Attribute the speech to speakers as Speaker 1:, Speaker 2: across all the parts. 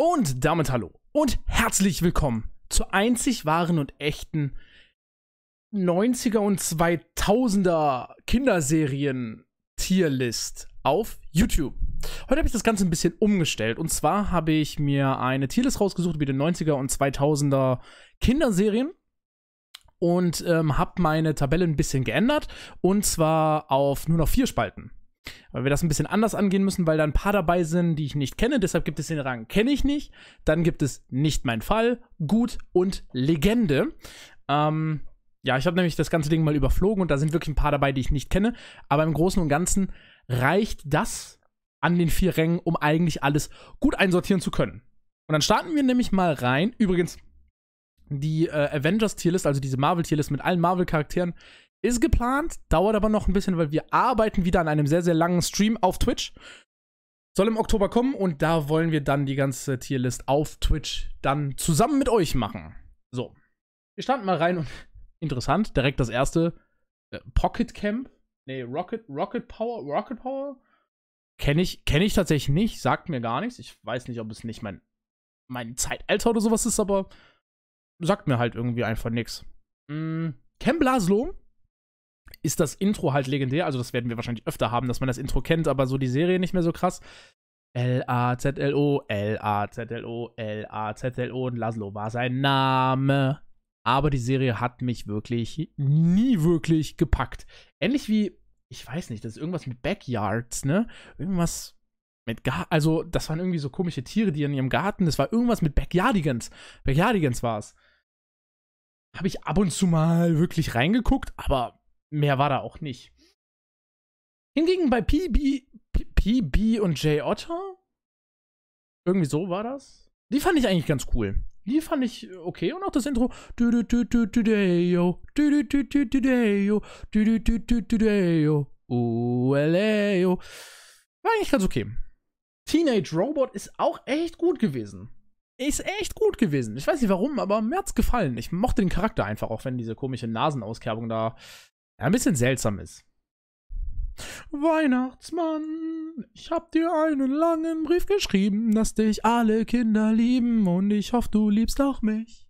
Speaker 1: Und damit hallo und herzlich willkommen zur einzig wahren und echten 90er und 2000er Kinderserien Tierlist auf YouTube. Heute habe ich das Ganze ein bisschen umgestellt und zwar habe ich mir eine Tierlist rausgesucht über den 90er und 2000er Kinderserien und ähm, habe meine Tabelle ein bisschen geändert und zwar auf nur noch vier Spalten weil wir das ein bisschen anders angehen müssen, weil da ein paar dabei sind, die ich nicht kenne. Deshalb gibt es den Rang kenne ich nicht. Dann gibt es nicht mein Fall, gut und Legende. Ähm, ja, ich habe nämlich das ganze Ding mal überflogen und da sind wirklich ein paar dabei, die ich nicht kenne. Aber im Großen und Ganzen reicht das an den vier Rängen, um eigentlich alles gut einsortieren zu können. Und dann starten wir nämlich mal rein. Übrigens, die äh, Avengers-Tierlist, also diese Marvel-Tierlist mit allen Marvel-Charakteren, ist geplant, dauert aber noch ein bisschen, weil wir arbeiten wieder an einem sehr, sehr langen Stream auf Twitch. Soll im Oktober kommen und da wollen wir dann die ganze Tierlist auf Twitch dann zusammen mit euch machen. So. Wir standen mal rein und interessant, direkt das erste äh, Pocket Camp. Nee, Rocket, Rocket Power, Rocket Power? Kenne ich, kenn ich tatsächlich nicht, sagt mir gar nichts. Ich weiß nicht, ob es nicht mein, mein Zeitalter oder sowas ist, aber sagt mir halt irgendwie einfach nichts. Mm, hm, Ken Blaslo ist das Intro halt legendär. Also das werden wir wahrscheinlich öfter haben, dass man das Intro kennt, aber so die Serie nicht mehr so krass. L-A-Z-L-O, L-A-Z-L-O, L-A-Z-L-O und Laszlo war sein Name. Aber die Serie hat mich wirklich nie wirklich gepackt. Ähnlich wie, ich weiß nicht, das ist irgendwas mit Backyards, ne? Irgendwas mit Gar Also, das waren irgendwie so komische Tiere, die in ihrem Garten. Das war irgendwas mit Backyardigans. Backyardigans war es. Habe ich ab und zu mal wirklich reingeguckt, aber mehr war da auch nicht. Hingegen bei PB, PB und J. Otter, irgendwie so war das. Die fand ich eigentlich ganz cool. Die fand ich okay und auch das Intro. War eigentlich ganz okay. Teenage Robot ist auch echt gut gewesen. Ist echt gut gewesen. Ich weiß nicht warum, aber mir hat's gefallen. Ich mochte den Charakter einfach, auch wenn diese komische Nasenauskerbung da ein bisschen seltsam ist. Weihnachtsmann, ich hab dir einen langen Brief geschrieben, dass dich alle Kinder lieben und ich hoffe, du liebst auch mich.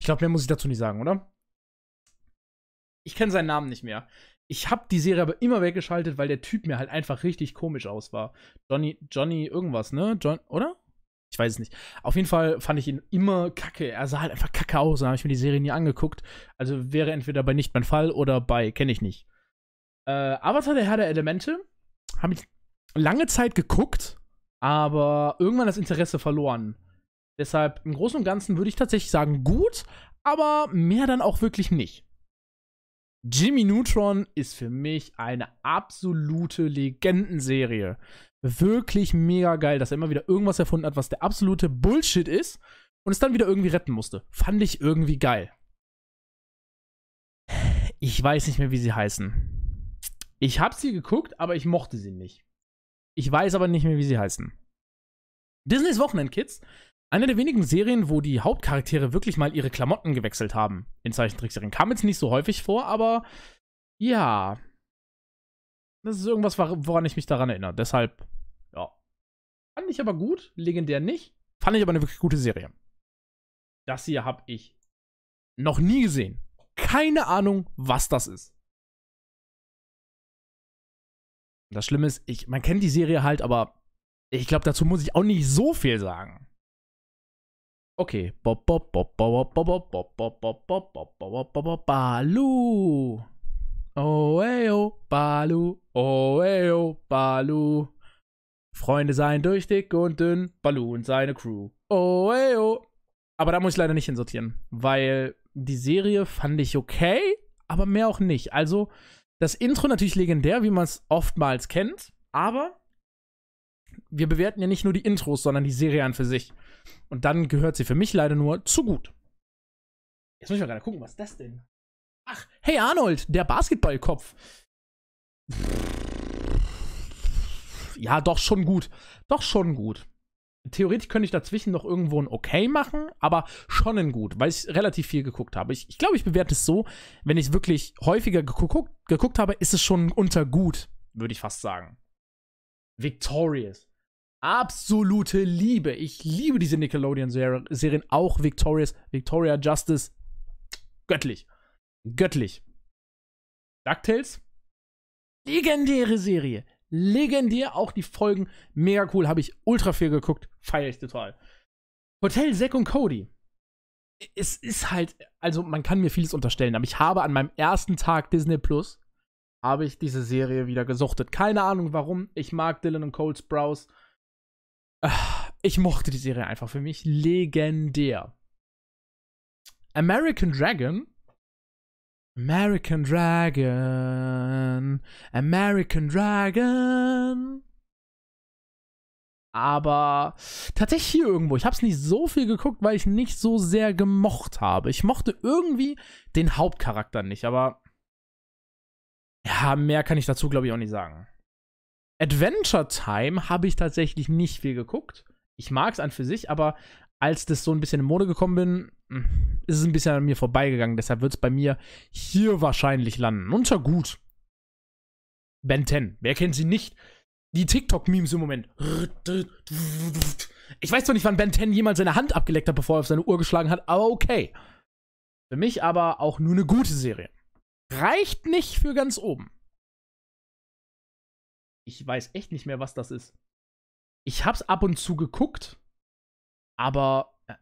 Speaker 1: Ich glaube, mehr muss ich dazu nicht sagen, oder? Ich kenne seinen Namen nicht mehr. Ich hab die Serie aber immer weggeschaltet, weil der Typ mir halt einfach richtig komisch aus war. Johnny, Johnny irgendwas, ne? John, oder? Ich weiß es nicht. Auf jeden Fall fand ich ihn immer kacke. Er sah halt einfach kacke aus. Da habe ich mir die Serie nie angeguckt. Also wäre entweder bei Nicht mein Fall oder bei Kenne ich nicht. Äh, Avatar, der Herr der Elemente, habe ich lange Zeit geguckt, aber irgendwann das Interesse verloren. Deshalb im Großen und Ganzen würde ich tatsächlich sagen, gut, aber mehr dann auch wirklich nicht. Jimmy Neutron ist für mich eine absolute Legendenserie wirklich mega geil, dass er immer wieder irgendwas erfunden hat, was der absolute Bullshit ist und es dann wieder irgendwie retten musste. Fand ich irgendwie geil. Ich weiß nicht mehr, wie sie heißen. Ich habe sie geguckt, aber ich mochte sie nicht. Ich weiß aber nicht mehr, wie sie heißen. Disney's Wochenend Kids. Eine der wenigen Serien, wo die Hauptcharaktere wirklich mal ihre Klamotten gewechselt haben. In Zeichentrickserien kam jetzt nicht so häufig vor, aber ja, das ist irgendwas, woran ich mich daran erinnere. Deshalb, ja. Fand ich aber gut, legendär nicht. Fand ich aber eine wirklich gute Serie. Das hier habe ich noch nie gesehen. Keine Ahnung, was das ist. Das Schlimme ist, ich, man kennt die Serie halt, aber ich glaube, dazu muss ich auch nicht so viel sagen. Okay. Balu. Oh, oh, Balu, Oh, oh, Balu. Freunde seien durch dick und dünn, Balu und seine Crew. Oh, oh. Aber da muss ich leider nicht hinsortieren, weil die Serie fand ich okay, aber mehr auch nicht. Also, das Intro natürlich legendär, wie man es oftmals kennt, aber wir bewerten ja nicht nur die Intros, sondern die Serie an für sich. Und dann gehört sie für mich leider nur zu gut. Jetzt muss ich mal gerade gucken, was ist das denn? Hey Arnold, der Basketballkopf. Ja, doch schon gut. Doch schon gut. Theoretisch könnte ich dazwischen noch irgendwo ein Okay machen, aber schon ein gut, weil ich relativ viel geguckt habe. Ich, ich glaube, ich bewerte es so, wenn ich wirklich häufiger geguckt, geguckt habe, ist es schon unter gut, würde ich fast sagen. Victorious. Absolute Liebe. Ich liebe diese Nickelodeon-Serien, auch Victorious, Victoria Justice. Göttlich göttlich. DuckTales, legendäre Serie. Legendär, auch die Folgen, mega cool, habe ich ultra viel geguckt, feiere ich total. Hotel Zack und Cody. Es ist halt, also man kann mir vieles unterstellen, aber ich habe an meinem ersten Tag Disney Plus, habe ich diese Serie wieder gesuchtet. Keine Ahnung warum, ich mag Dylan und Cole Sprouse. Ich mochte die Serie einfach für mich legendär. American Dragon American Dragon. American Dragon. Aber tatsächlich hier irgendwo. Ich habe es nicht so viel geguckt, weil ich nicht so sehr gemocht habe. Ich mochte irgendwie den Hauptcharakter nicht, aber ja, mehr kann ich dazu, glaube ich, auch nicht sagen. Adventure Time habe ich tatsächlich nicht viel geguckt. Ich mag es an für sich, aber als das so ein bisschen in Mode gekommen bin, hm, ist es ein bisschen an mir vorbeigegangen. Deshalb wird es bei mir hier wahrscheinlich landen. Und zwar gut. Ben 10. Wer kennt sie nicht? Die TikTok-Memes im Moment. Ich weiß zwar nicht, wann Ben 10 jemals seine Hand abgeleckt hat, bevor er auf seine Uhr geschlagen hat, aber okay. Für mich aber auch nur eine gute Serie. Reicht nicht für ganz oben. Ich weiß echt nicht mehr, was das ist. Ich hab's ab und zu geguckt, aber äh,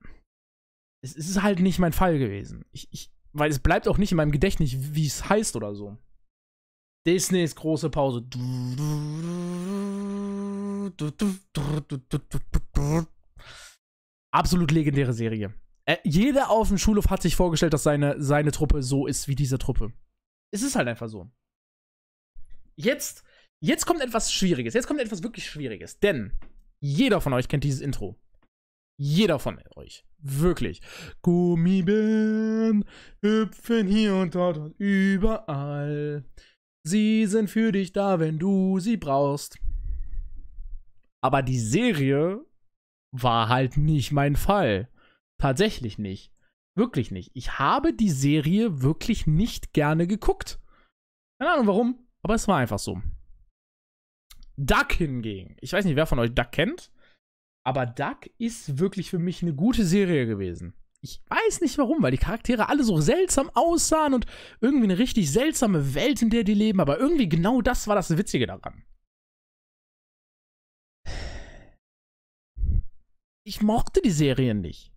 Speaker 1: es ist halt nicht mein Fall gewesen. Ich, ich, weil es bleibt auch nicht in meinem Gedächtnis, wie es heißt oder so. Disneys große Pause. Absolut legendäre Serie. Äh, jeder auf dem Schulhof hat sich vorgestellt, dass seine, seine Truppe so ist wie diese Truppe. Es ist halt einfach so. Jetzt, jetzt kommt etwas Schwieriges. Jetzt kommt etwas wirklich Schwieriges. Denn jeder von euch kennt dieses Intro. Jeder von euch. Wirklich. Gummibären hüpfen hier und dort und überall. Sie sind für dich da, wenn du sie brauchst. Aber die Serie war halt nicht mein Fall. Tatsächlich nicht. Wirklich nicht. Ich habe die Serie wirklich nicht gerne geguckt. Keine Ahnung warum, aber es war einfach so. Duck hingegen. Ich weiß nicht, wer von euch Duck kennt. Aber Duck ist wirklich für mich eine gute Serie gewesen. Ich weiß nicht warum, weil die Charaktere alle so seltsam aussahen und irgendwie eine richtig seltsame Welt, in der die leben, aber irgendwie genau das war das Witzige daran. Ich mochte die Serie nicht.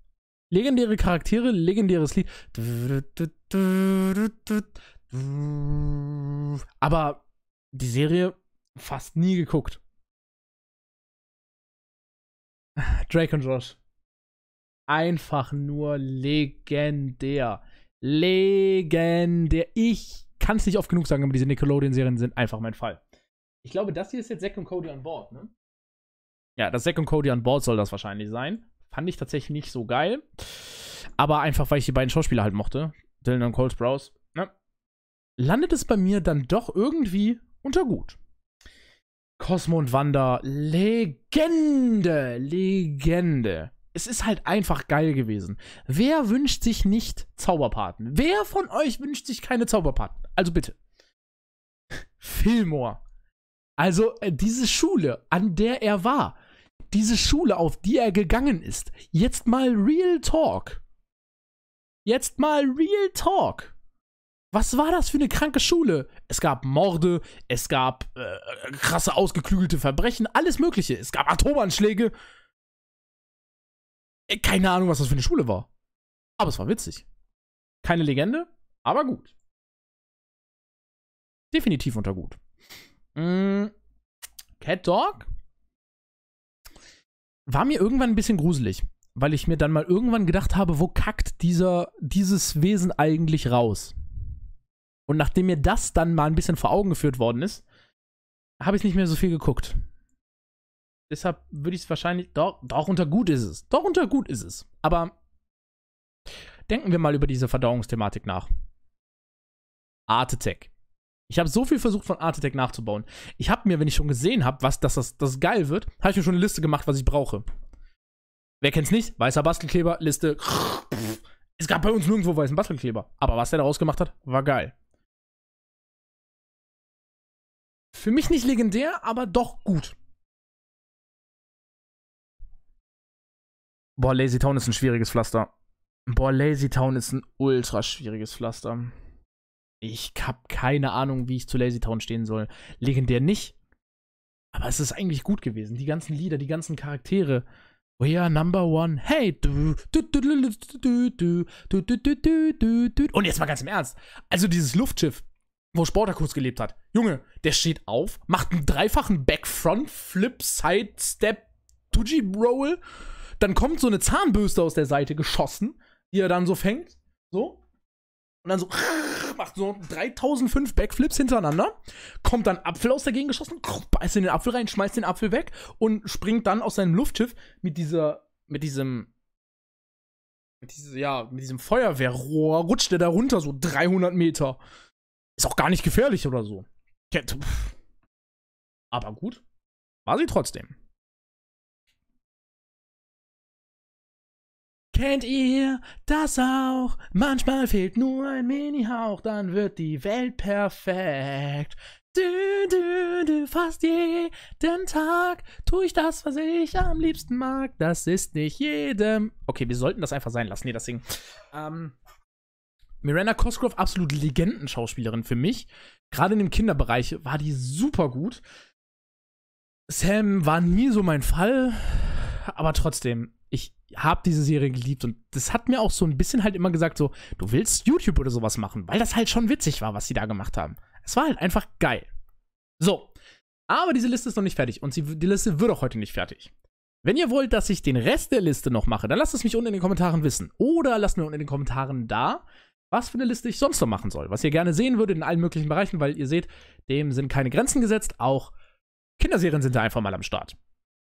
Speaker 1: Legendäre Charaktere, legendäres Lied. Aber die Serie fast nie geguckt. Drake und Josh. Einfach nur legendär. Legendär. Ich kann es nicht oft genug sagen, aber diese Nickelodeon-Serien sind einfach mein Fall. Ich glaube, das hier ist jetzt Zack und Cody an Bord, ne? Ja, das Zack und Cody an Bord soll das wahrscheinlich sein. Fand ich tatsächlich nicht so geil. Aber einfach, weil ich die beiden Schauspieler halt mochte. Dylan und Cole Sprouse. Ne? Landet es bei mir dann doch irgendwie unter gut. Cosmo und Wanda, Legende, Legende. Es ist halt einfach geil gewesen. Wer wünscht sich nicht Zauberpaten? Wer von euch wünscht sich keine Zauberpaten? Also bitte. Fillmore. Also äh, diese Schule, an der er war, diese Schule, auf die er gegangen ist. Jetzt mal Real Talk. Jetzt mal Real Talk. Was war das für eine kranke Schule? Es gab Morde, es gab äh, krasse ausgeklügelte Verbrechen, alles Mögliche. Es gab Atomanschläge. Äh, keine Ahnung, was das für eine Schule war. Aber es war witzig. Keine Legende, aber gut. Definitiv unter gut. Mm, Cat Dog war mir irgendwann ein bisschen gruselig, weil ich mir dann mal irgendwann gedacht habe, wo kackt dieser, dieses Wesen eigentlich raus? Und nachdem mir das dann mal ein bisschen vor Augen geführt worden ist, habe ich nicht mehr so viel geguckt. Deshalb würde ich es wahrscheinlich. Doch, doch, unter gut ist es. Doch, unter gut ist es. Aber denken wir mal über diese Verdauungsthematik nach. Art Attack. Ich habe so viel versucht, von Art Attack nachzubauen. Ich habe mir, wenn ich schon gesehen habe, dass das, dass das geil wird, habe ich mir schon eine Liste gemacht, was ich brauche. Wer kennt's nicht? Weißer Bastelkleber, Liste. Es gab bei uns nirgendwo weißen Bastelkleber. Aber was er daraus gemacht hat, war geil. Für mich nicht legendär, aber doch gut. Boah, Lazy Town ist ein schwieriges Pflaster. Boah, Lazy Town ist ein ultra schwieriges Pflaster. Ich hab keine Ahnung, wie ich zu Lazy Town stehen soll. Legendär nicht. Aber es ist eigentlich gut gewesen. Die ganzen Lieder, die ganzen Charaktere. We are number one. Hey, du. Und jetzt mal ganz im Ernst. Also dieses Luftschiff wo Sportakus gelebt hat. Junge, der steht auf, macht einen dreifachen backfront flip Side-Step, Tuji-Roll. Dann kommt so eine Zahnbürste aus der Seite geschossen, die er dann so fängt. So. Und dann so macht so 3005 Backflips hintereinander, kommt dann Apfel aus der Gegend geschossen, beißt in den Apfel rein, schmeißt den Apfel weg und springt dann aus seinem Luftschiff mit dieser, mit diesem, mit diesem, ja, mit diesem Feuerwehrrohr, rutscht er da runter so 300 Meter. Ist auch gar nicht gefährlich oder so. Aber gut, war sie trotzdem. Kennt ihr das auch? Manchmal fehlt nur ein Mini-Hauch, dann wird die Welt perfekt. Dü, dü, dü, fast jeden Tag tue ich das, was ich am liebsten mag. Das ist nicht jedem. Okay, wir sollten das einfach sein lassen. Nee, das Ding. Ähm, Miranda Cosgrove, absolut Legendenschauspielerin für mich. Gerade in dem Kinderbereich war die super gut. Sam war nie so mein Fall, aber trotzdem, ich habe diese Serie geliebt und das hat mir auch so ein bisschen halt immer gesagt, so, du willst YouTube oder sowas machen, weil das halt schon witzig war, was sie da gemacht haben. Es war halt einfach geil. So, aber diese Liste ist noch nicht fertig und sie, die Liste wird auch heute nicht fertig. Wenn ihr wollt, dass ich den Rest der Liste noch mache, dann lasst es mich unten in den Kommentaren wissen. Oder lasst mir unten in den Kommentaren da, was für eine Liste ich sonst noch machen soll, was ihr gerne sehen würdet in allen möglichen Bereichen, weil ihr seht, dem sind keine Grenzen gesetzt, auch Kinderserien sind da einfach mal am Start.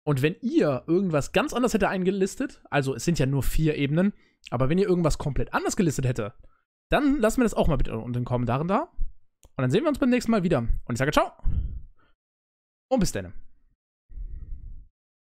Speaker 1: Und wenn ihr irgendwas ganz anders hätte eingelistet, also es sind ja nur vier Ebenen, aber wenn ihr irgendwas komplett anders gelistet hätte, dann lasst mir das auch mal bitte unten in den Kommentaren da. Und dann sehen wir uns beim nächsten Mal wieder. Und ich sage ciao. Und bis dann.